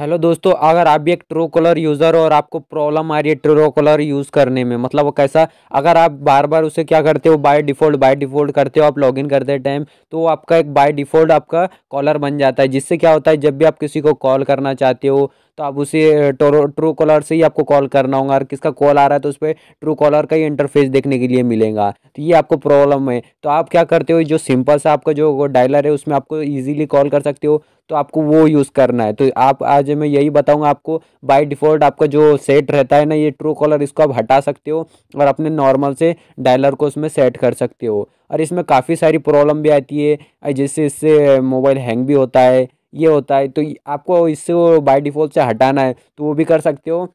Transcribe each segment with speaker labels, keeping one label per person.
Speaker 1: hello दोस्तों अगर आप भी एक ट्रो कलर यूज़र हो और आपको प्रॉब्लम आ रही है ट्रो कलर यूज़ करने में मतलब वो कैसा अगर आप बार बार उसे क्या करते हो बाय डिफ़ॉल्ट बाय डिफ़ॉल्ट करते हो आप लॉगिन करते टाइम तो आपका एक बाय डिफ़ॉल्ट आपका कॉलर बन जाता है जिससे क्या होता है जब भी आप किसी को कॉल करना चाहते हो तो आप उसे ट्रू कॉलर से ही आपको कॉल करना होगा और किसका कॉल आ रहा है तो उस पर ट्रू कॉलर का ही इंटरफेस देखने के लिए मिलेगा तो ये आपको प्रॉब्लम है तो आप क्या करते हो जो सिंपल सा आपका जो डायलर है उसमें आपको ईजिली कॉल कर सकते हो तो आपको वो यूज़ करना है तो आप आज मैं यही बताऊंगा आपको बाय डिफ़ॉल्ट आपका जो सेट रहता है ना ये ट्रू कॉलर इसको आप हटा सकते हो और अपने नॉर्मल से डायलर को उसमें सेट कर सकते हो और इसमें काफ़ी सारी प्रॉब्लम भी आती है जैसे इससे मोबाइल हैंग भी होता है ये होता है तो आपको इससे बाई डिफ़ॉल्ट से हटाना है तो वो भी कर सकते हो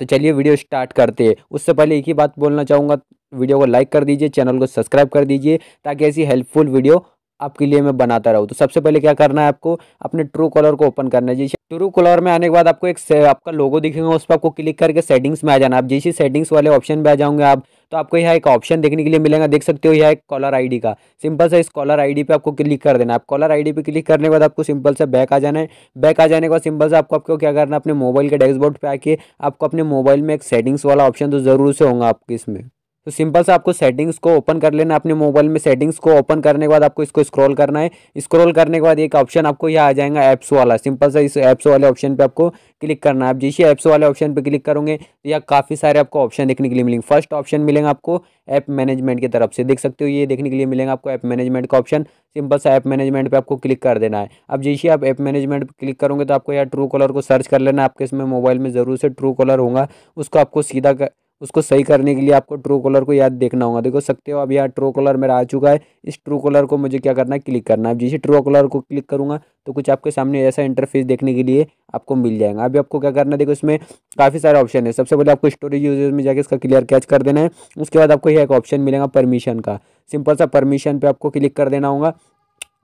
Speaker 1: तो चलिए वीडियो स्टार्ट करते हैं उससे पहले एक ही बात बोलना चाहूँगा वीडियो को लाइक कर दीजिए चैनल को सब्सक्राइब कर दीजिए ताकि ऐसी हेल्पफुल वीडियो आपके लिए मैं बनाता रहूँ तो सबसे पहले क्या करना है आपको अपने ट्रू कॉलर को ओपन करना है जैसे ट्रू कॉलर में आने के बाद आपको एक आपका लोगो दिखेगा उस पर आपको क्लिक करके सेटिंग्स में आ जाना आप जैसे सेटिंग्स वाले ऑप्शन में आ जाओगे आप तो आपको यह एक ऑप्शन देखने के लिए मिलेगा देख सकते हो यह एक कॉलर आईडी का सिंपल सा इस कॉलर आईडी पे आपको क्लिक कर देना आप कॉलर आईडी पे क्लिक करने के बाद आपको सिंपल से बैक आ जाना है बैक आ जाने के बाद सिंपल से आपको आपको क्या करना है अपने मोबाइल के डैशबोर्ड पे आके आपको अपने मोबाइल में एक सेटिंग्स वाला ऑप्शन तो जरूर से होगा आपके इसमें तो सिंपल से आपको सेटिंग्स को ओपन कर लेना अपने मोबाइल में सेटिंग्स को ओपन करने के बाद आपको इसको स्क्रॉल करना है स्क्रॉल करने के बाद एक ऑप्शन आपको यह आ जाएगा ऐप्स वाला सिंपल सा इस ऐप्स वाले ऑप्शन पे आपको क्लिक करना है आप जैसे ऐप्स वाले ऑप्शन पे क्लिक करोगे तो यह काफ़ी सारे आपको ऑप्शन देखने के लिए मिलेंगे फर्स्ट ऑप्शन मिलेंगे आपको ऐप मैनेजमेंट की तरफ से देख सकते हो ये देखने के लिए मिलेंगे आपको ऐप मैनेजमेंट का ऑप्शन सिंपल सा ऐप मैनेजमेंट पे आपको क्लिक कर देना है अब जैसे आप ऐप मैनेजमेंट पे क्लिक करोगे तो आपको यहाँ ट्रू कॉलर को सर्च कर लेना आपके इसमें मोबाइल में ज़रूर से ट्रू कॉलर होगा उसको आपको सीधा कर उसको सही करने के लिए आपको ट्रू कॉलर को याद देखना होगा देखो सकते हो अब यहाँ ट्रू कॉलर मेरा आ चुका है इस ट्रू कॉलर को मुझे क्या करना है क्लिक करना है अब जैसे ट्रू कॉलर को क्लिक करूँगा तो कुछ आपके सामने ऐसा इंटरफेस देखने के लिए आपको मिल जाएगा अभी आपको क्या करना है देखो इसमें काफ़ी सारे ऑप्शन है सबसे पहले आपको स्टोरेज यूजर्स में जाकर इसका क्लियर कैच कर देना है उसके बाद आपको यह एक ऑप्शन मिलेगा परमिशन का सिंपल सा परमिशन पर आपको क्लिक कर देना होगा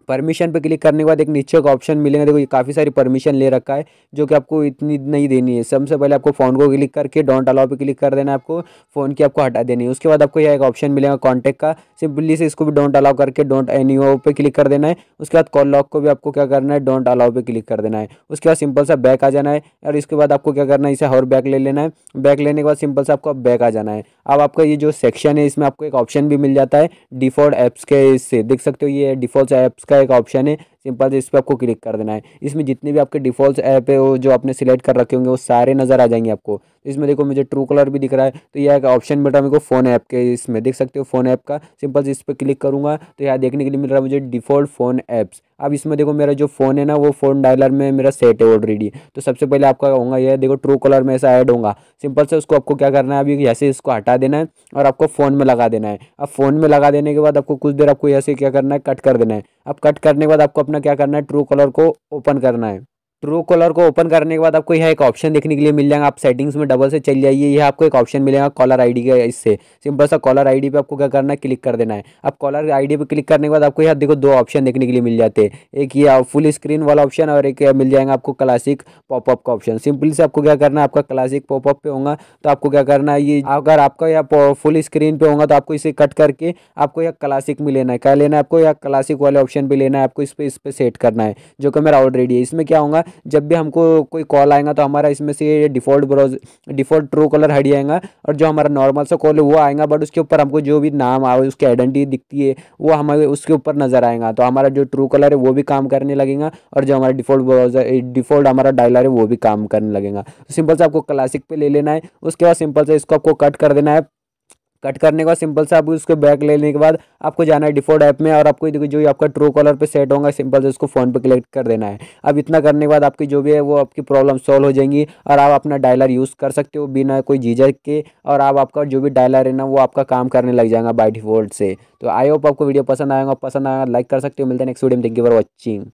Speaker 1: परमिशन पे क्लिक करने के बाद एक नीचे का ऑप्शन मिलेगा देखो ये काफ़ी सारी परमिशन ले रखा है जो कि आपको इतनी नहीं देनी है सबसे पहले आपको फ़ोन को क्लिक करके डोंट अलाउ पे क्लिक कर देना है आपको फ़ोन की आपको हटा देनी है उसके बाद आपको यह एक ऑप्शन मिलेगा कॉन्टैक्ट का सिंपली से इसको भी डोंट अलाउ करके डोंट एनी ओ पे क्लिक कर देना है उसके बाद कॉल लॉक को भी आपको क्या करना है डोंट अलाउ पे क्लिक कर देना है उसके बाद सिंपल सा बैक आ जाना है और इसके बाद आपको क्या करना है इसे और बैक ले लेना है बैक लेने के बाद सिंपल सा आपको बैक आ जाना है अब आपका ये जो सेक्शन है इसमें आपको एक ऑप्शन भी मिल जाता है डिफॉल्ट ऐप्स के इससे देख सकते हो ये डिफॉल्ट ऐप्स का का एक ऑप्शन है सिंपल से इस पर आपको क्लिक कर देना है इसमें जितने भी आपके डिफॉल्ट ऐप है वो जो आपने सिलेक्ट कर रखे होंगे वो सारे नज़र आ जाएंगे आपको तो इसमें देखो मुझे ट्रू कलर भी दिख रहा है तो यह एक ऑप्शन मिल रहा है मेरे को फ़ोन ऐप के इसमें देख सकते हो फ़ोन ऐप का सिंपल से इस पर क्लिक करूँगा तो यहाँ देखने के लिए मिल रहा है मुझे डिफ़ॉल्ट फ़ोन ऐप्स अब इसमें देखो मेरा जो फ़ोन है ना वो फ़ोन डायलर में मेरा सेट है ऑलरेडी तो सबसे पहले आपका होगा ये देखो ट्रू कलर में ऐसा ऐड होगा सिंपल से उसको आपको क्या करना है अभी ऐसे इसको हटा देना है और आपको फ़ोन में लगा देना है अब फ़ोन में लगा देने के बाद आपको कुछ देर आपको ऐसे क्या करना है कट कर देना है अब कट करने के बाद आपको अपना क्या करना है ट्रू कलर को ओपन करना है ट्रू कॉलर को ओपन करने के बाद आपको यह एक ऑप्शन देखने के लिए मिल जाएगा आप सेटिंग्स में डबल से चल जाइए यह आपको एक ऑप्शन मिलेगा कॉलर आईडी का इससे सिंपल सा कॉलर आईडी पे आपको क्या करना है क्लिक कर देना है आप कॉलर आईडी पे क्लिक करने के बाद आपको यहाँ देखो दो ऑप्शन देखने के लिए मिल जाते हैं एक ये फुल स्क्रीन वाला ऑप्शन और एक मिल जाएगा आपको क्लासिक पॉपअप का ऑप्शन सिंपली से आपको क्या करना है आपका क्लासिक पॉपअप पे होगा तो आपको क्या करना है ये अगर आपका यह फुल स्क्रीन पे होगा तो आपको इसे कट करके आपको यह क्लासिक में लेना है क्या लेना है आपको यह क्लासिक वाले ऑप्शन पर लेना है आपको इस पर इस पर सेट करना है जो कि मेरा ऑलरेडी है इसमें क्या होगा जब भी हमको कोई कॉल आएगा तो हमारा इसमें से default browse default Truecaller हट जाएगा और जो हमारा नॉर्मल सा कॉल है वो आएगा बट उसके ऊपर हमको जो भी नाम आए उसकी आइडेंटिटी दिखती है वो हमारे उसके ऊपर नज़र आएगा तो हमारा जो ट्रू कलर है वो भी काम करने लगेगा और जो हमारा डिफ़ॉल्ट ब्राउजर डिफ़ॉल्ट हमारा डायलर है वो भी काम करने लगेगा सिंपल तो से आपको क्लासिक पे ले लेना है उसके बाद सिंपल से इसको आपको कट कर देना है कट करने के बाद सिंपल से आप उसके बैक लेने के बाद आपको जाना है डिफॉल्ट ऐप में और आपको देखो जो आपका ट्रू कॉलर पे सेट होगा सिंपल से उसको फ़ोन पे क्लिक कर देना है अब इतना करने के बाद आपकी जो भी है वो आपकी प्रॉब्लम सॉल्व हो जाएंगी और आप अपना डायलर यूज़ कर सकते हो बिना कोई जीजा के और आप आपका जो भी डायलर है ना वो आपका काम करने लग जाएगा बाई डिफॉल्ट से तो आई होप आपको वीडियो पसंद आएगा पसंद आएगा लाइक कर सकते हो मिलते हैं नेक्स्ट वीडियो में थैंक यू फॉर वॉचिंग